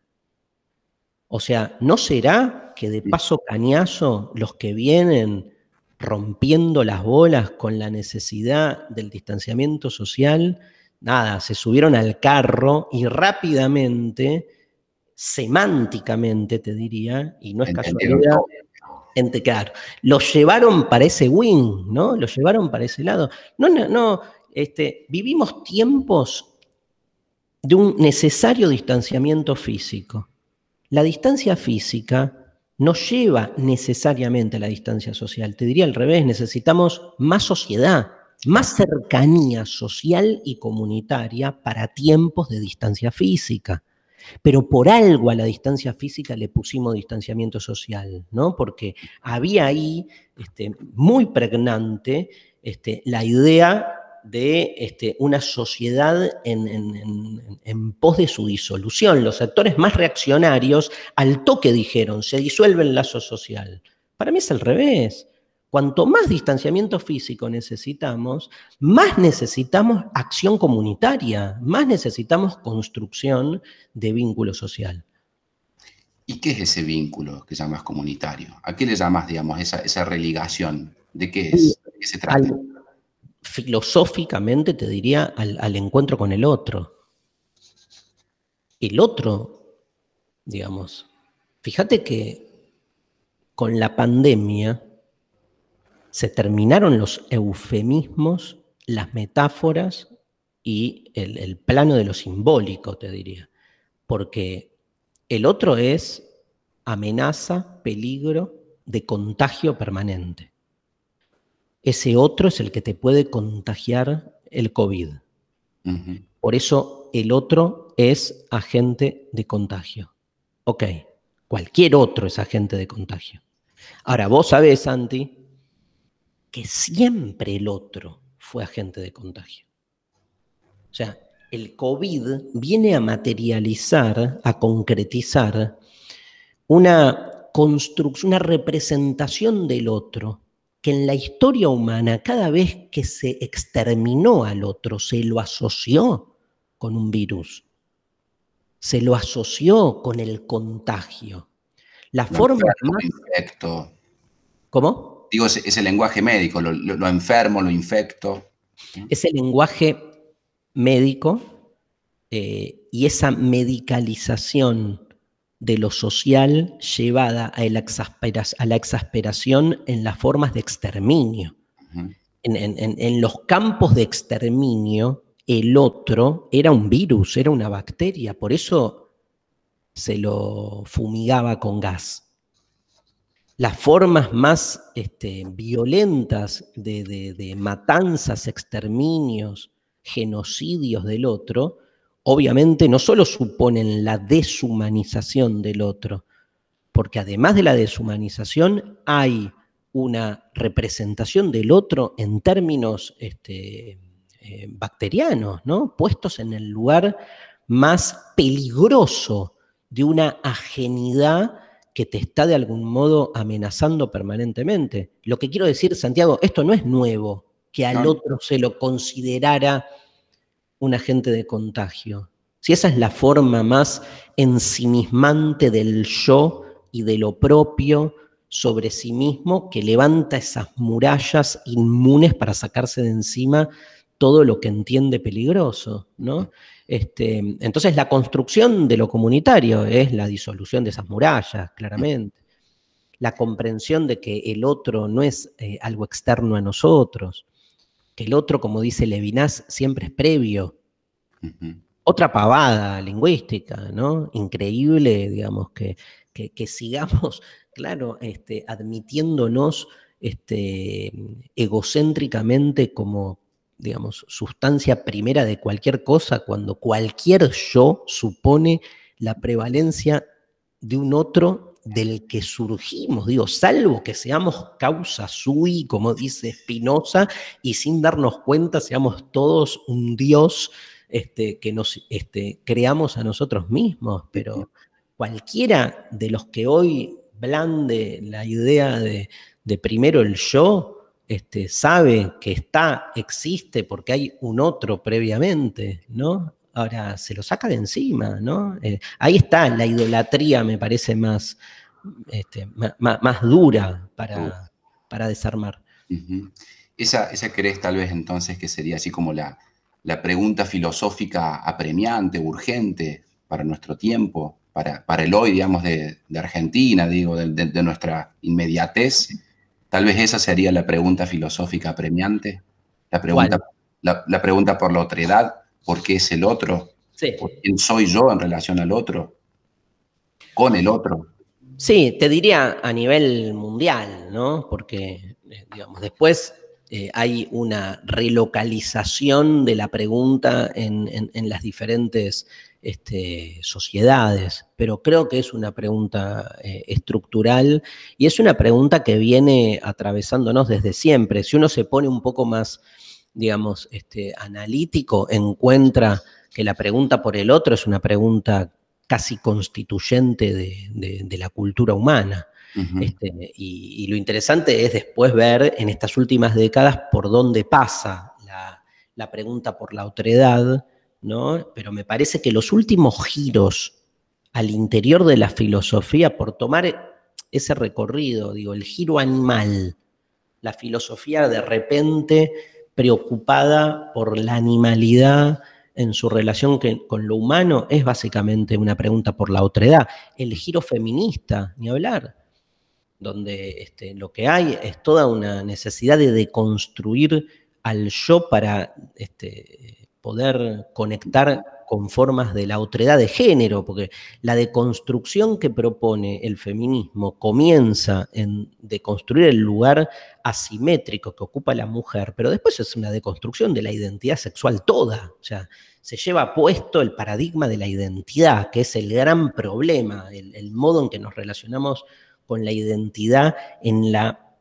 O sea, ¿no será que de paso cañazo los que vienen rompiendo las bolas con la necesidad del distanciamiento social nada, se subieron al carro y rápidamente, semánticamente te diría, y no es casualidad, los lo llevaron para ese wing, ¿no? Lo llevaron para ese lado. No, no, no, este, vivimos tiempos de un necesario distanciamiento físico. La distancia física no lleva necesariamente a la distancia social. Te diría al revés, necesitamos más sociedad, más cercanía social y comunitaria para tiempos de distancia física. Pero por algo a la distancia física le pusimos distanciamiento social, ¿no? Porque había ahí este, muy pregnante este, la idea de este, una sociedad en, en, pos de su disolución. Los actores más reaccionarios al toque dijeron, se disuelve el lazo social. Para mí es al revés. Cuanto más distanciamiento físico necesitamos, más necesitamos acción comunitaria, más necesitamos construcción de vínculo social. ¿Y qué es ese vínculo que llamas comunitario? ¿A qué le llamas, digamos, esa, religación? ¿De qué es? qué se trata? filosóficamente te diría al encuentro con el otro. El otro, digamos. Fíjate que con la pandemia, se terminaron los eufemismos, las metáforas y el, plano de lo simbólico, te diría. Porque el otro es amenaza, peligro de contagio permanente. Ese otro es el que te puede contagiar el COVID. Por eso el otro es agente de contagio. Ok, cualquier otro es agente de contagio. Ahora, vos sabés, Santi, que siempre el otro fue agente de contagio. O sea, el COVID viene a materializar, a concretizar una construcción, una representación del otro que en la historia humana, cada vez que se exterminó al otro, se lo asoció con un virus, se lo asoció con el contagio. La forma más... ¿Cómo? digo ese, el lenguaje médico, lo, enfermo, lo infecto. Ese lenguaje médico eh, y esa medicalización de lo social llevada a, la exasperación en las formas de exterminio. en los campos de exterminio, el otro era un virus, era una bacteria, por eso se lo fumigaba con gas las formas más este, violentas de, matanzas, exterminios, genocidios del otro, obviamente no solo suponen la deshumanización del otro, porque además de la deshumanización hay una representación del otro en términos este, eh, bacterianos, ¿no? puestos en el lugar más peligroso de una ajenidad que te está de algún modo amenazando permanentemente. Lo que quiero decir, Santiago, esto no es nuevo, que al otro se lo considerara un agente de contagio. Si esa es la forma más ensimismante del yo y de lo propio sobre sí mismo, que levanta esas murallas inmunes para sacarse de encima todo lo que entiende peligroso, ¿no? Este, entonces la construcción de lo comunitario es la disolución de esas murallas, claramente. La comprensión de que el otro no es eh, algo externo a nosotros, que el otro, como dice Levinas, siempre es previo. Otra pavada lingüística, ¿no? Increíble, digamos, que, que, sigamos, claro, este, admitiéndonos este, egocéntricamente como, digamos, sustancia primera de cualquier cosa cuando cualquier yo supone la prevalencia de un otro del que surgimos, digo, salvo que seamos causa sui, como dice Spinoza, y sin darnos cuenta seamos todos un Dios este, que nos este, creamos a nosotros mismos, pero cualquiera de los que hoy blande la idea de, de primero el yo, este, sabe que está, existe, porque hay un otro previamente, ¿no? Ahora se lo saca de encima, ¿no? Eh, ahí está la idolatría, me parece, más, este, más, dura para, para desarmar. esa, crees tal vez entonces que sería así como la, la pregunta filosófica apremiante, urgente para nuestro tiempo, para, para el hoy, digamos, de, Argentina, digo, de nuestra inmediatez Tal vez esa sería la pregunta filosófica premiante, la pregunta, la, pregunta por la otredad, ¿por qué es el otro? quién soy yo en relación al otro? Con el otro. Sí, te diría a nivel mundial, ¿no? Porque, eh, digamos, después eh, hay una relocalización de la pregunta en, en las diferentes este, sociedades, pero creo que es una pregunta eh, estructural y es una pregunta que viene atravesándonos desde siempre. Si uno se pone un poco más, digamos, este, analítico, encuentra que la pregunta por el otro es una pregunta casi constituyente de, la cultura humana. Este, y, lo interesante es después ver en estas últimas décadas por dónde pasa la, la pregunta por la otredad pero me parece que los últimos giros al interior de la filosofía por tomar ese recorrido, digo, el giro animal, la filosofía de repente preocupada por la animalidad en su relación con lo humano, es básicamente una pregunta por la otredad. El giro feminista, ni hablar, donde este, lo que hay es toda una necesidad de deconstruir al yo para este, poder conectar con formas de la otredad de género, porque la deconstrucción que propone el feminismo comienza en deconstruir el lugar asimétrico que ocupa la mujer, pero después es una deconstrucción de la identidad sexual toda, o sea, se lleva puesto el paradigma de la identidad, que es el gran problema, el, modo en que nos relacionamos con la identidad en la,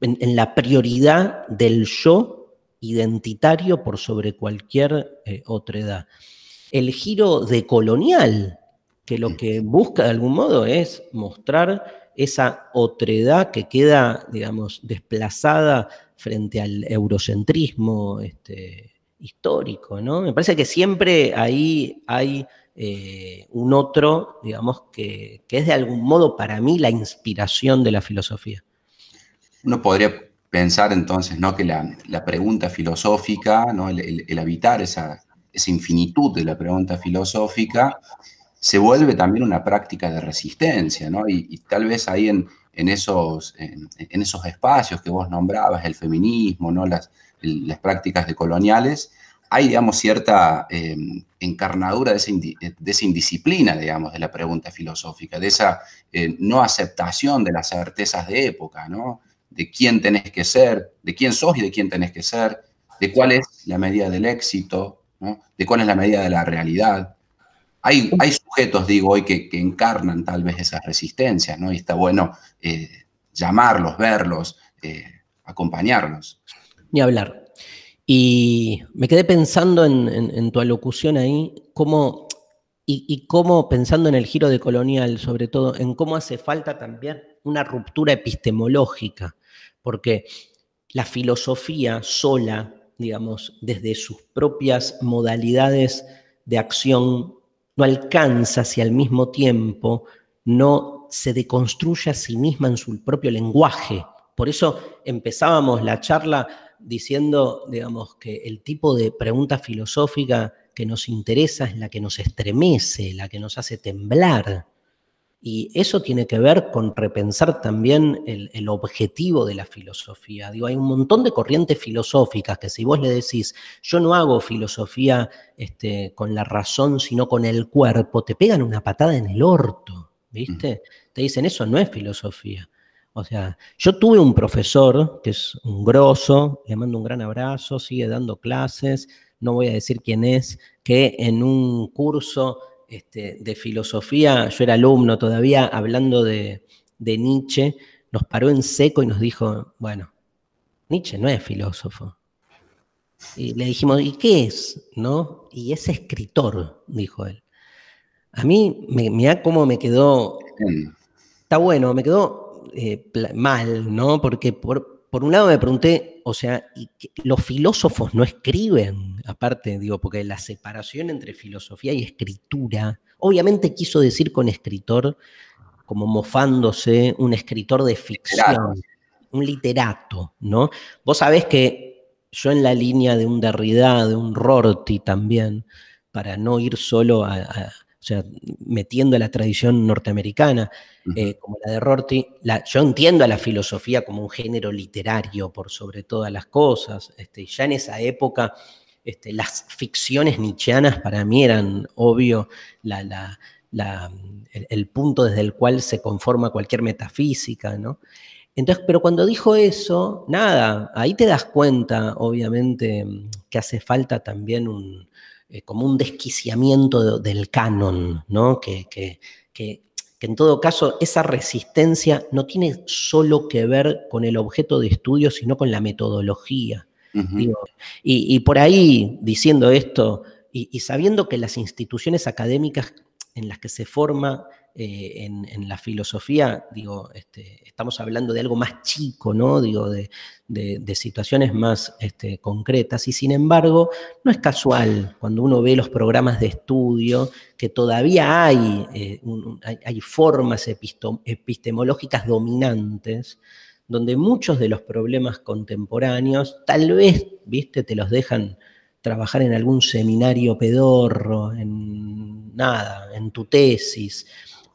en la prioridad del yo identitario por sobre cualquier otredad eh, otra edad. El giro decolonial, que lo que busca de algún modo es mostrar esa otredad que queda, digamos, desplazada frente al eurocentrismo este, histórico, ¿no? Me parece que siempre ahí hay eh, un otro, digamos, que, que, es de algún modo para mí la inspiración de la filosofía. Uno podría pensar entonces ¿no? que la, pregunta filosófica, ¿no? el, habitar esa, infinitud de la pregunta filosófica, se vuelve también una práctica de resistencia, ¿no? y, tal vez ahí en, en esos, en, esos espacios que vos nombrabas, el feminismo, ¿no? las, las prácticas decoloniales, hay, digamos, cierta em, encarnadura de esa, indisciplina, digamos, de la pregunta filosófica, de esa eh, no aceptación de las certezas de época, ¿no? de quién tenés que ser, de quién sos y de quién tenés que ser, de cuál es la medida del éxito, de cuál es la medida de la realidad. Hay, hay sujetos, digo, hoy que, encarnan tal vez esas resistencias, ¿no? Y está bueno eh, llamarlos, verlos, eh, acompañarlos. Ni hablar. Y me quedé pensando en, tu alocución ahí, cómo, y, y, cómo pensando en el giro de colonial, sobre todo, en cómo hace falta también una ruptura epistemológica porque la filosofía sola, digamos, desde sus propias modalidades de acción, no alcanza si al mismo tiempo no se deconstruye a sí misma en su propio lenguaje. Por eso empezábamos la charla diciendo, digamos, que el tipo de pregunta filosófica que nos interesa es la que nos estremece, la que nos hace temblar, y eso tiene que ver con repensar también el, objetivo de la filosofía. Digo, hay un montón de corrientes filosóficas que si vos le decís, yo no hago filosofía este, con la razón, sino con el cuerpo, te pegan una patada en el orto, ¿viste? Mm. Te dicen, eso no es filosofía. O sea, yo tuve un profesor que es un grosso, le mando un gran abrazo, sigue dando clases, no voy a decir quién es, que en un curso este, de filosofía, yo era alumno todavía, hablando de, Nietzsche, nos paró en seco y nos dijo, bueno, Nietzsche no es filósofo. Y le dijimos, ¿y qué es? ¿No? Y es escritor, dijo él. A mí, me, mirá cómo me quedó. Está bueno, me quedó eh, mal, ¿no? Porque por, por un lado me pregunté, o sea, los filósofos no escriben, aparte, digo, porque la separación entre filosofía y escritura, obviamente quiso decir con escritor, como mofándose, un escritor de ficción, un literato, ¿no? Vos sabés que yo en la línea de un Derrida, de un Rorty también, para no ir solo a o sea, metiendo a la tradición norteamericana, eh, como la de Rorty. yo entiendo a la filosofía como un género literario por sobre todas las cosas. Este, ya en esa época, este, las ficciones nietzscheanas para mí eran, obvio, el, el, punto desde el cual se conforma cualquier metafísica, ¿no? Entonces, pero cuando dijo eso, nada, ahí te das cuenta, obviamente, que hace falta también un, eh, como un desquiciamiento del canon, ¿no? Que, en todo caso esa resistencia no tiene solo que ver con el objeto de estudio, sino con la metodología. Y, por ahí, diciendo esto, y, y sabiendo que las instituciones académicas en las que se forma eh, en, la filosofía, digo, este, estamos hablando de algo más chico, ¿no? Digo, de, situaciones más este, concretas. Y sin embargo, no es casual cuando uno ve los programas de estudio que todavía hay, eh, hay, formas epistemológicas dominantes donde muchos de los problemas contemporáneos tal vez, viste, te los dejan trabajar en algún seminario pedorro, en nada, en tu tesis,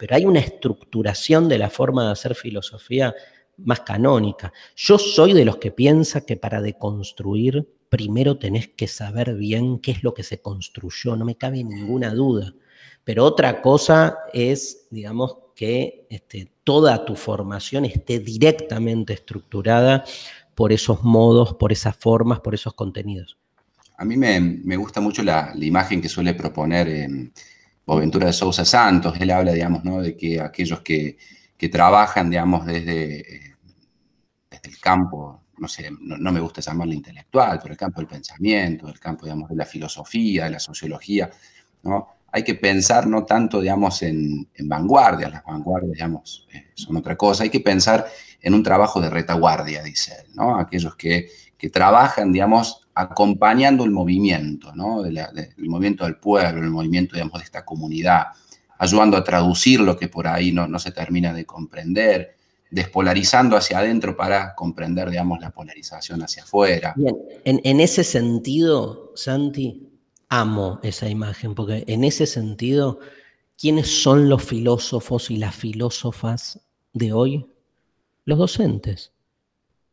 pero hay una estructuración de la forma de hacer filosofía más canónica. Yo soy de los que piensa que para deconstruir primero tenés que saber bien qué es lo que se construyó, no me cabe ninguna duda. Pero otra cosa es, digamos, que este, toda tu formación esté directamente estructurada por esos modos, por esas formas, por esos contenidos. A mí me, gusta mucho la, imagen que suele proponer em, Ventura de Sousa Santos, él habla, digamos, ¿no? de que aquellos que, trabajan, digamos, eh, desde, el campo, no sé, no, me gusta llamarlo intelectual, pero el campo del pensamiento, el campo, digamos, de la filosofía, de la sociología, ¿no? Hay que pensar no tanto, digamos, en, en vanguardias, las vanguardias, digamos, eh, son otra cosa, hay que pensar en un trabajo de retaguardia, dice él, ¿no? Aquellos que, que trabajan, digamos, acompañando el movimiento, ¿no? el movimiento del pueblo, el movimiento, de esta comunidad, ayudando a traducir lo que por ahí no, se termina de comprender, despolarizando hacia adentro para comprender, digamos, la polarización hacia afuera. en ese sentido, Santi, amo esa imagen, porque en ese sentido, ¿quiénes son los filósofos y las filósofas de hoy? Los docentes.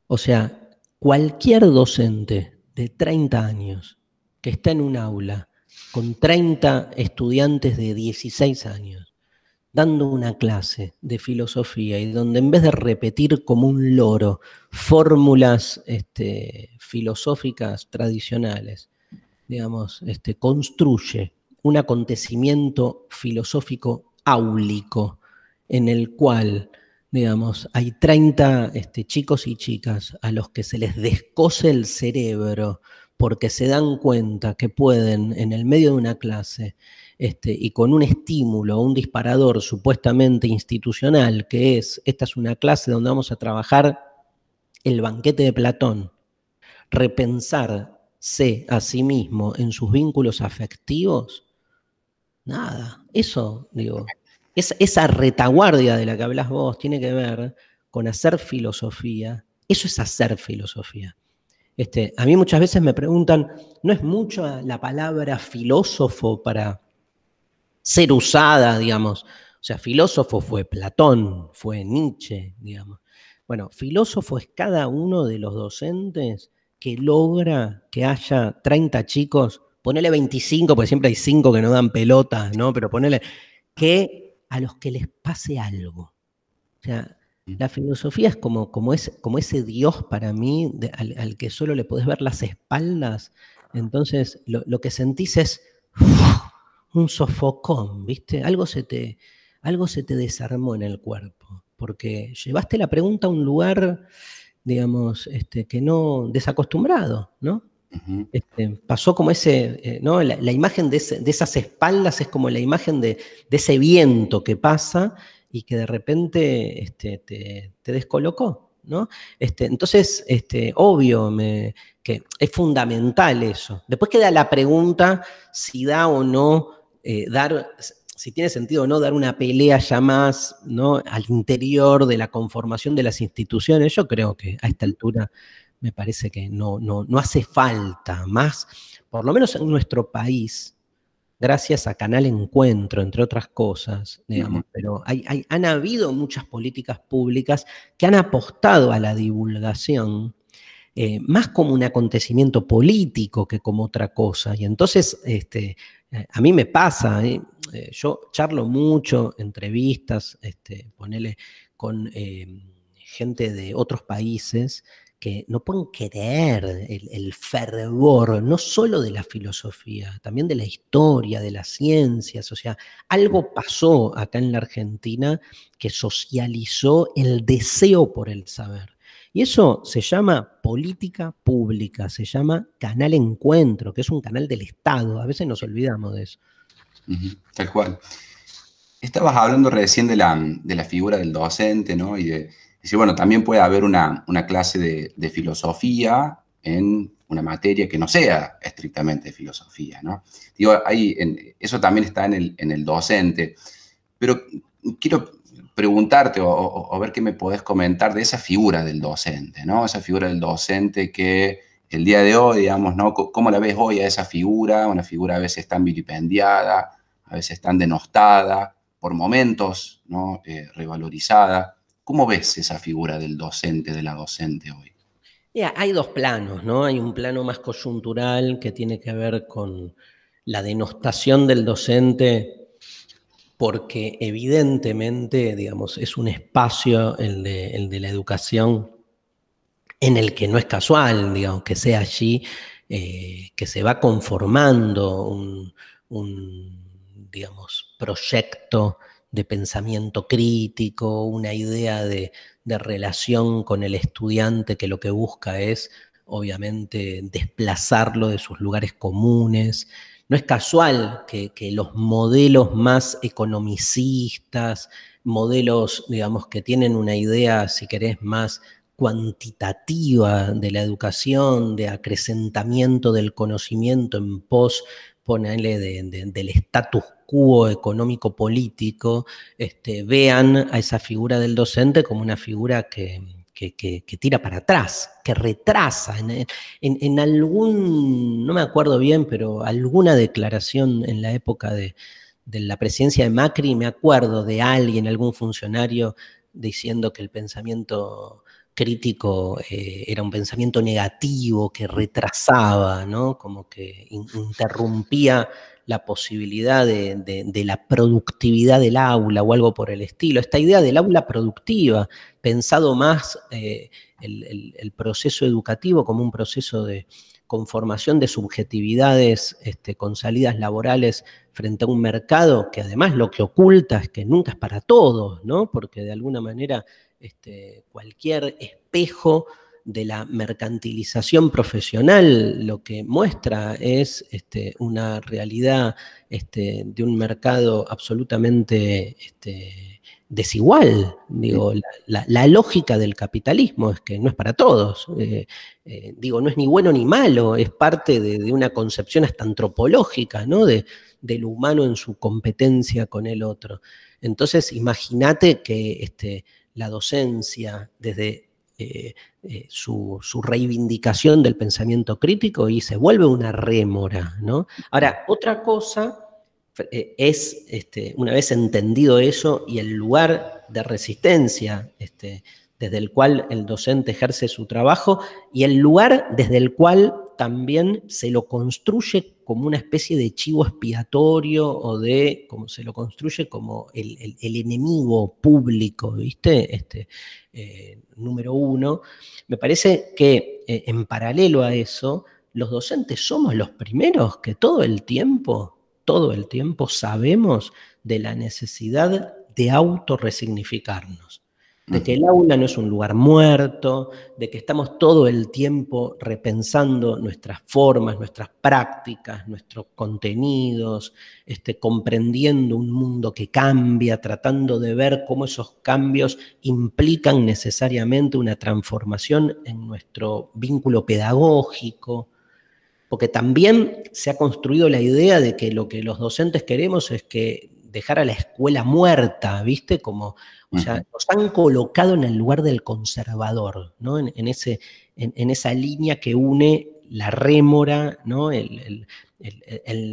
O sea, cualquier docente de 30 años que está en un aula con 30 estudiantes de 16 años dando una clase de filosofía y donde en vez de repetir como un loro fórmulas este, filosóficas tradicionales, digamos, este, construye un acontecimiento filosófico áulico en el cual digamos, hay 30 este, chicos y chicas a los que se les descose el cerebro porque se dan cuenta que pueden en el medio de una clase este, y con un estímulo, un disparador supuestamente institucional, que es, esta es una clase donde vamos a trabajar el banquete de Platón, repensarse a sí mismo en sus vínculos afectivos, nada, eso digo, esa retaguardia de la que hablas vos tiene que ver con hacer filosofía. Eso es hacer filosofía. Este, a mí muchas veces me preguntan, ¿no es mucho la palabra filósofo para ser usada, digamos? O sea, filósofo fue Platón, fue Nietzsche, digamos. Bueno, filósofo es cada uno de los docentes que logra que haya 30 chicos, ponele 25, porque siempre hay 5 que no dan pelota, ¿no? Pero ponele que a los que les pase algo. O sea, mm. la filosofía es como, como, es, como ese Dios para mí al, que solo le podés ver las espaldas. Entonces, lo, que sentís es un sofocón, ¿viste? Algo se, te, algo se te desarmó en el cuerpo, porque llevaste la pregunta a un lugar, digamos, este, que no desacostumbrado, ¿no? Este, pasó como ese, eh, ¿no? La, imagen de, esas espaldas es como la imagen de, ese viento que pasa y que de repente este, te, descolocó, ¿no? Este, entonces, este, obvio que es fundamental eso. Después queda la pregunta si da o no eh, dar, si tiene sentido o no dar una pelea ya más, ¿no? Al interior de la conformación de las instituciones, yo creo que a esta altura me parece que no, no, no hace falta más, por lo menos en nuestro país, gracias a Canal Encuentro, entre otras cosas, digamos, pero hay, han habido muchas políticas públicas que han apostado a la divulgación. Eh, más como un acontecimiento político que como otra cosa. Y entonces, este, eh, a mí me pasa, eh, yo charlo mucho, entrevistas, este, ponele con gente de otros países, que no pueden querer el, fervor, no solo de la filosofía, también de la historia, de las ciencias. O sea, algo pasó acá en la Argentina que socializó el deseo por el saber. Y eso se llama política pública, se llama canal encuentro, que es un canal del Estado. A veces nos olvidamos de eso. tal cual. Estabas hablando recién de la, de la figura del docente, ¿no? Y de, Dice, bueno, también puede haber una, clase de, filosofía en una materia que no sea estrictamente filosofía, ¿no? Digo, ahí, en, eso también está en el, docente, pero quiero preguntarte o, ver qué me podés comentar de esa figura del docente, ¿no? Esa figura del docente que el día de hoy, digamos, ¿no? ¿Cómo la ves hoy a esa figura? Una figura a veces tan vilipendiada, a veces tan denostada, por momentos, ¿no? Eh, revalorizada. ¿Cómo ves esa figura del docente, de la docente hoy? hay dos planos, ¿no? Hay un plano más coyuntural que tiene que ver con la denostación del docente, porque evidentemente, digamos, es un espacio, el de, la educación, en el que no es casual, digamos, que sea allí, eh, que se va conformando un, un digamos, proyecto de pensamiento crítico, una idea de, relación con el estudiante que lo que busca es, obviamente, desplazarlo de sus lugares comunes. No es casual que, los modelos más economicistas, modelos, digamos, que tienen una idea, si querés, más cuantitativa de la educación, de acrecentamiento del conocimiento en pos, ponele, del cubo económico político, este, vean a esa figura del docente como una figura que, tira para atrás, que retrasa. En, algún, no me acuerdo bien, pero alguna declaración en la época de, la presidencia de Macri, me acuerdo de alguien, algún funcionario, diciendo que el pensamiento crítico eh, era un pensamiento negativo que retrasaba, Como que interrumpía la posibilidad de, la productividad del aula o algo por el estilo. Esta idea del aula productiva, pensado más eh, el, proceso educativo como un proceso de conformación de subjetividades este, con salidas laborales frente a un mercado que además lo que oculta es que nunca es para todos, ¿no? Porque de alguna manera este, cualquier espejo de la mercantilización profesional lo que muestra es este, una realidad este, de un mercado absolutamente este, desigual. Digo, la, lógica del capitalismo es que no es para todos. Eh, eh, digo, no es ni bueno ni malo, es parte de, una concepción hasta antropológica ¿no? de, del humano en su competencia con el otro. Entonces, imagínate que la docencia desde eh, eh, su, reivindicación del pensamiento crítico y se vuelve una rémora. ¿no? Ahora, otra cosa eh, es, este, una vez entendido eso y el lugar de resistencia este, desde el cual el docente ejerce su trabajo y el lugar desde el cual también se lo construye como una especie de chivo expiatorio o de, como se lo construye, como el, enemigo público, ¿viste? Este, eh, número uno. Me parece que eh, en paralelo a eso, los docentes somos los primeros que todo el tiempo, todo el tiempo sabemos de la necesidad de autorresignificarnos de que el aula no es un lugar muerto, de que estamos todo el tiempo repensando nuestras formas, nuestras prácticas, nuestros contenidos, este, comprendiendo un mundo que cambia, tratando de ver cómo esos cambios implican necesariamente una transformación en nuestro vínculo pedagógico. Porque también se ha construido la idea de que lo que los docentes queremos es que dejar a la escuela muerta, ¿viste? Como, o sea, nos han colocado en el lugar del conservador, ¿no? En, ese, en, esa línea que une la rémora, ¿no? El,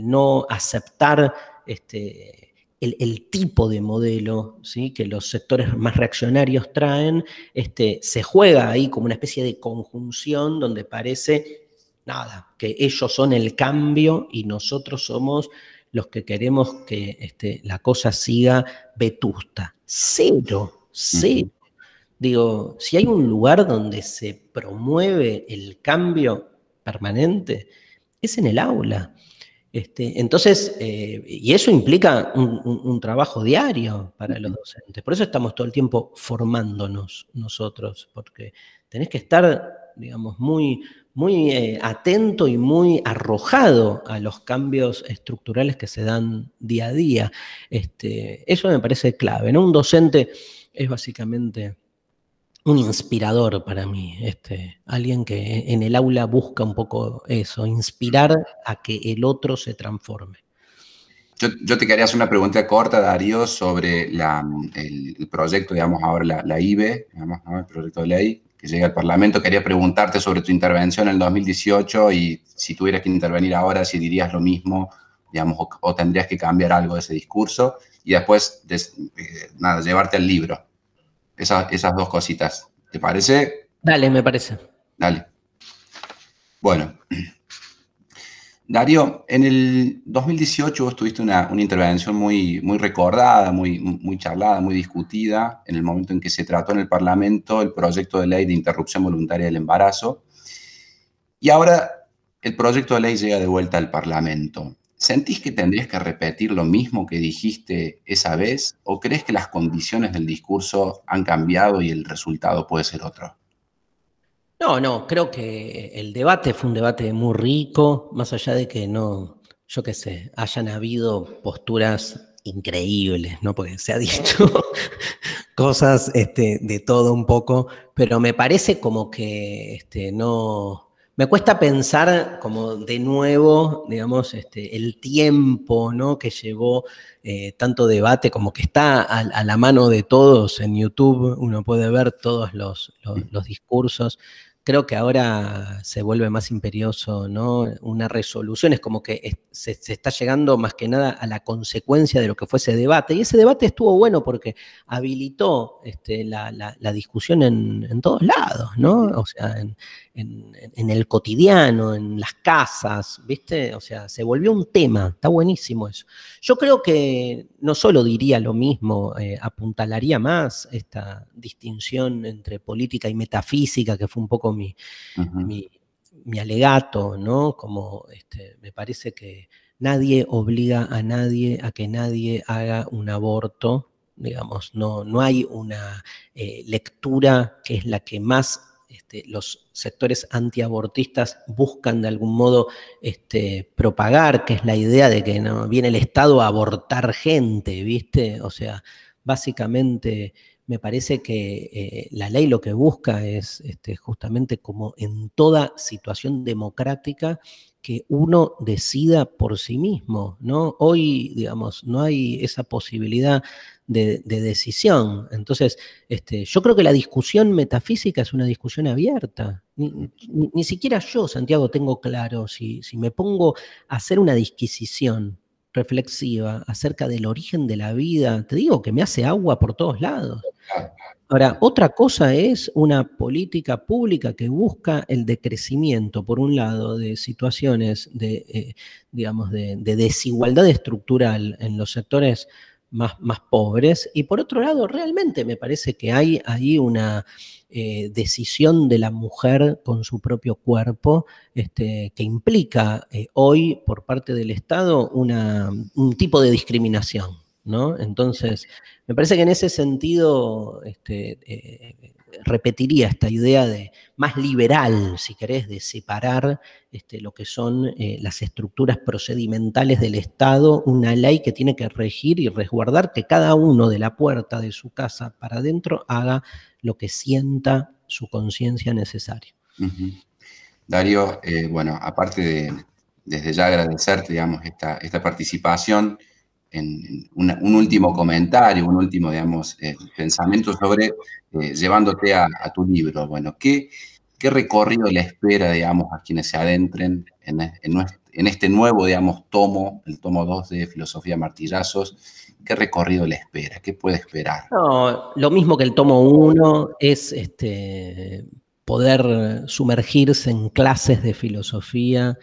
no aceptar este, el, tipo de modelo ¿sí? que los sectores más reaccionarios traen, este, se juega ahí como una especie de conjunción donde parece nada, que ellos son el cambio y nosotros somos los que queremos que este, la cosa siga vetusta. Cero, cero. Digo, si hay un lugar donde se promueve el cambio permanente, es en el aula. Este, entonces, eh, y eso implica un, trabajo diario para los docentes. Por eso estamos todo el tiempo formándonos nosotros, porque tenés que estar digamos, muy, muy eh, atento y muy arrojado a los cambios estructurales que se dan día a día. Este, eso me parece clave. ¿no? Un docente es básicamente un inspirador para mí, este, alguien que en el aula busca un poco eso, inspirar a que el otro se transforme. Yo, te quería hacer una pregunta corta, Darío, sobre el, proyecto, digamos, ahora la, la IBE, el proyecto de ley que al Parlamento. Quería preguntarte sobre tu intervención en el 2018 y si tuvieras que intervenir ahora, si dirías lo mismo, digamos, o, tendrías que cambiar algo de ese discurso. Y después, eh, nada, llevarte al libro. esas dos cositas. ¿Te parece? Dale, me parece. Dale. Bueno, Darío, en el 2018 vos tuviste una, intervención muy, muy recordada, muy, muy charlada, muy discutida, en el momento en que se trató en el Parlamento el proyecto de ley de interrupción voluntaria del embarazo. Y ahora el proyecto de ley llega de vuelta al Parlamento. ¿Sentís que tendrías que repetir lo mismo que dijiste esa vez o crees que las condiciones del discurso han cambiado y el resultado puede ser otro? No, no, creo que el debate fue un debate muy rico, más allá de que no, yo qué sé, hayan habido posturas increíbles, ¿no? Porque se ha dicho cosas este, de todo un poco, pero me parece como que este, no, me cuesta pensar como de nuevo, digamos, este, el tiempo ¿no? que llevó eh, tanto debate, como que está a, la mano de todos en YouTube, uno puede ver todos los discursos creo que ahora se vuelve más imperioso, ¿no? Una resolución es como que se, está llegando más que nada a la consecuencia de lo que fue ese debate. Y ese debate estuvo bueno porque habilitó este, la, discusión en, todos lados, ¿no? O sea, en, el cotidiano, en las casas, ¿viste? O sea, se volvió un tema, está buenísimo eso. Yo creo que no solo diría lo mismo, eh, apuntalaría más esta distinción entre política y metafísica, que fue un poco mi, mi, alegato, ¿no? Como este, me parece que nadie obliga a nadie a que nadie haga un aborto, digamos, no, no hay una eh, lectura que es la que más este, los sectores antiabortistas buscan de algún modo este, propagar, que es la idea de que no viene el Estado a abortar gente, ¿viste? O sea, básicamente me parece que eh, la ley lo que busca es este, justamente como en toda situación democrática que uno decida por sí mismo, ¿no? Hoy, digamos, no hay esa posibilidad de, decisión. Entonces, este, yo creo que la discusión metafísica es una discusión abierta. Ni, siquiera yo, Santiago, tengo claro si, si me pongo a hacer una disquisición reflexiva acerca del origen de la vida, te digo que me hace agua por todos lados. Ahora, otra cosa es una política pública que busca el decrecimiento, por un lado, de situaciones de, eh, digamos, de desigualdad estructural en los sectores más, pobres. Y por otro lado, realmente me parece que hay ahí una eh, decisión de la mujer con su propio cuerpo este, que implica eh, hoy por parte del Estado una, un tipo de discriminación. ¿No? Entonces, me parece que en ese sentido este, eh, repetiría esta idea de más liberal, si querés, de separar este, lo que son eh, las estructuras procedimentales del Estado, una ley que tiene que regir y resguardar que cada uno de la puerta de su casa para adentro haga lo que sienta su conciencia necesaria. Dario, Darío, eh, bueno, aparte de desde ya agradecerte, digamos, esta, esta participación, en un último comentario, un último, digamos, eh, pensamiento sobre, eh, llevándote a, tu libro, bueno, ¿qué, ¿qué recorrido le espera, digamos, a quienes se adentren en, este nuevo, digamos, tomo, el tomo 2 de Filosofía Martillazos? ¿Qué recorrido le espera? ¿Qué puede esperar? lo mismo que el tomo 1 es este, poder sumergirse en clases de filosofía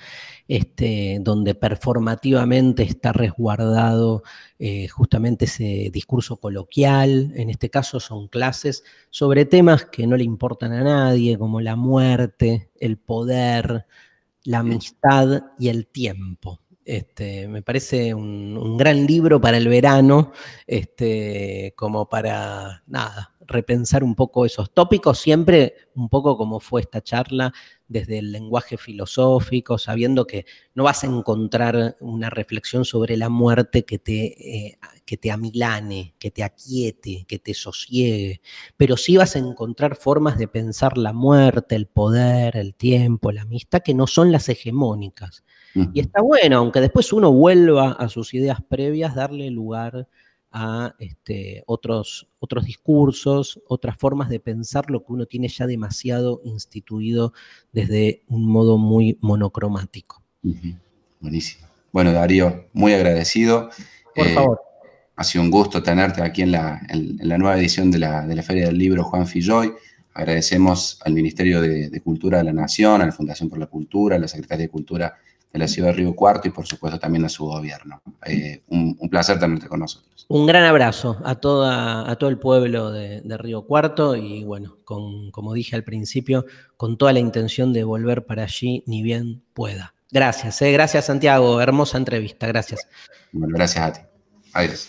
este, donde performativamente está resguardado eh, justamente ese discurso coloquial, en este caso son clases sobre temas que no le importan a nadie, como la muerte, el poder, la amistad y el tiempo. Este, me parece un, gran libro para el verano, este, como para nada, repensar un poco esos tópicos, siempre un poco como fue esta charla, desde el lenguaje filosófico, sabiendo que no vas a encontrar una reflexión sobre la muerte que te, eh, que te amilane, que te aquiete, que te sosiegue, pero sí vas a encontrar formas de pensar la muerte, el poder, el tiempo, la amistad, que no son las hegemónicas. Y está bueno, aunque después uno vuelva a sus ideas previas, darle lugar a este, otros, otros discursos, otras formas de pensar lo que uno tiene ya demasiado instituido desde un modo muy monocromático. Buenísimo. Bueno, Darío, muy agradecido. Por eh, favor. Ha sido un gusto tenerte aquí en la, nueva edición de la, Feria del Libro Juan Filloy. Agradecemos al Ministerio de, de Cultura de la Nación, a la Fundación por la Cultura, a la Secretaría de Cultura a la ciudad de Río Cuarto y por supuesto también a su gobierno. Eh, un, placer tenerte con nosotros. Un gran abrazo a, toda, a todo el pueblo de, Río Cuarto y bueno, con, como dije al principio, con toda la intención de volver para allí ni bien pueda. Gracias, eh. gracias Santiago, hermosa entrevista, gracias. gracias a ti. Adiós.